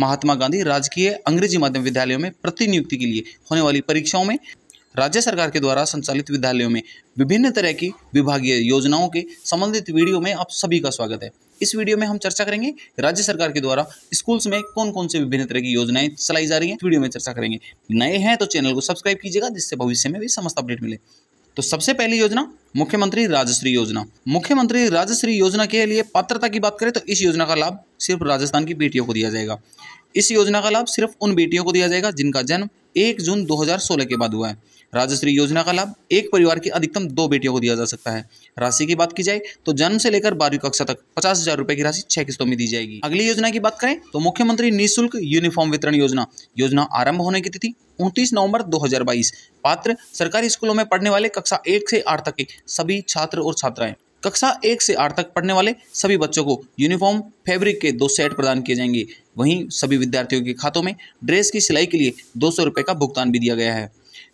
महात्मा गांधी राजकीय अंग्रेजी माध्यम विद्यालयों में प्रतिनियुक्ति के लिए होने वाली परीक्षाओं में राज्य सरकार के द्वारा संचालित विद्यालयों में विभिन्न तरह की विभागीय योजनाओं के संबंधित वीडियो में आप सभी का स्वागत है इस वीडियो में हम चर्चा करेंगे राज्य सरकार के द्वारा स्कूल्स में कौन कौन से विभिन्न तरह की योजनाएं चलाई जा रही हैं वीडियो में चर्चा करेंगे नए हैं तो चैनल को सब्सक्राइब कीजिएगा जिससे भविष्य में भी समस्त अपडेट मिले तो सबसे पहली योजना मुख्यमंत्री राजश्री योजना मुख्यमंत्री राजश्री योजना के लिए पात्रता की बात करें तो इस योजना का लाभ सिर्फ राजस्थान की बेटियों को दिया जाएगा इस योजना का लाभ सिर्फ उन बेटियों को दिया जाएगा जिनका जन्म एक जून 2016 के बाद हुआ है राजश्री योजना का लाभ एक परिवार की अधिकतम दो बेटियों को दिया जा सकता है राशि की बात की जाए तो जन्म से लेकर बारहवीं कक्षा तक पचास हजार रुपए की राशि छह किस्तों में दी जाएगी अगली योजना की बात करें तो मुख्यमंत्री निःशुल्क यूनिफॉर्म वितरण योजना योजना आरंभ होने की तिथि उनतीस नवंबर दो पात्र सरकारी स्कूलों में पढ़ने वाले कक्षा एक से आठ तक के सभी छात्र और छात्राएं कक्षा एक से आठ तक पढ़ने वाले सभी बच्चों को यूनिफॉर्म फैब्रिक के दो सेट प्रदान किए जाएंगे वहीं सभी विद्यार्थियों के खातों में ड्रेस की सिलाई के लिए दो सौ का भुगतान भी दिया गया है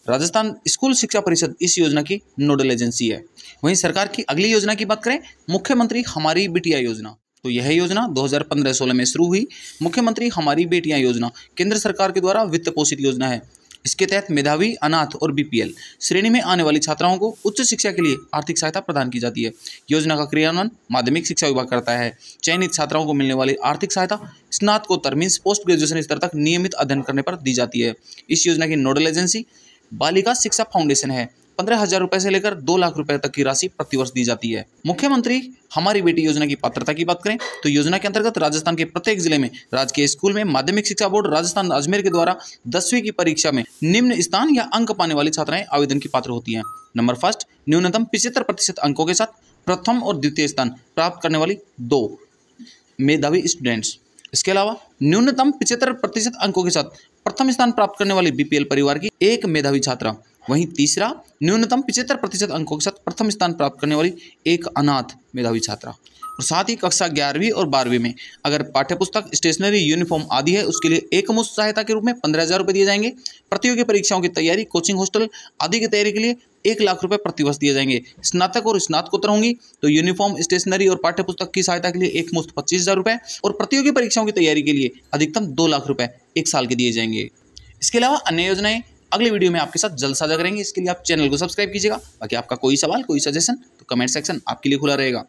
राजस्थान स्कूल शिक्षा परिषद इस योजना की नोडल एजेंसी है वहीं सरकार की अगली योजना की बात करें मुख्यमंत्री हमारी बिटिया योजना तो यह योजना 2015-16 में शुरू हुई मुख्यमंत्री हमारी बेटियां योजना केंद्र सरकार के द्वारा वित्त पोषित योजना है इसके तहत मेधावी अनाथ और बीपीएल श्रेणी में आने वाली छात्राओं को उच्च शिक्षा के लिए आर्थिक सहायता प्रदान की जाती है योजना का क्रियान्वयन माध्यमिक शिक्षा विभाग करता है चयनित छात्राओं को मिलने वाली आर्थिक सहायता स्नातकोत्तर मीन्स पोस्ट ग्रेजुएशन स्तर तक नियमित अध्ययन करने पर दी जाती है इस योजना की नोडल एजेंसी बालिका शिक्षा फाउंडेशन है पंद्रह हजार रुपए से लेकर दो लाख रुपए तक की राशि प्रतिवर्ष दी जाती है मुख्यमंत्री हमारी बेटी योजना की पात्रता की बात करें तो योजना के अंतर्गत राजस्थान के प्रत्येक जिले में राजकीय स्कूल में माध्यमिक शिक्षा बोर्ड राजस्थान अजमेर के द्वारा दसवीं की परीक्षा में निम्न स्थान या अंक पाने वाली छात्राएं आवेदन की पात्र होती है नंबर फर्स्ट न्यूनतम पिछहत्तर प्रतिशत अंकों के साथ प्रथम और द्वितीय स्थान प्राप्त करने वाली दो मेधावी स्टूडेंट्स इसके अलावा न्यूनतम पिछहत्तर प्रतिशत अंकों के साथ प्रथम स्थान प्राप्त करने वाली बीपीएल परिवार की एक मेधावी छात्रा वहीं तीसरा न्यूनतम पिछहत्तर प्रतिशत अंकों के साथ प्रथम स्थान प्राप्त करने वाली एक अनाथ मेधावी छात्रा और साथ ही कक्षा ग्यारहवीं और बारहवीं में अगर पाठ्यपुस्तक स्टेशनरी यूनिफॉर्म आदि है उसके लिए एकमुश्त सहायता के रूप में पंद्रह हज़ार रुपये दिए जाएंगे प्रतियोगी परीक्षाओं की तैयारी कोचिंग हॉस्टल आदि की तैयारी के लिए एक लाख रुपए प्रतिवर्ष दिए जाएंगे स्नातक और स्नातकोत्तर होंगी तो यूनिफॉर्म स्टेशनरी और पाठ्यपुस्तक की सहायता के लिए एक मुफ्त पच्चीस हज़ार रुपए और प्रतियोगी परीक्षाओं की तैयारी के लिए अधिकतम दो लाख रुपए एक साल के दिए जाएंगे इसके अलावा अन्य योजनाएं अगले वीडियो में आपके साथ जल्द साझा करेंगे इसके लिए आप चैनल को सब्सक्राइब कीजिएगा बाकी आपका कोई सवाल कोई सजेशन तो कमेंट सेक्शन आपके लिए खुला रहेगा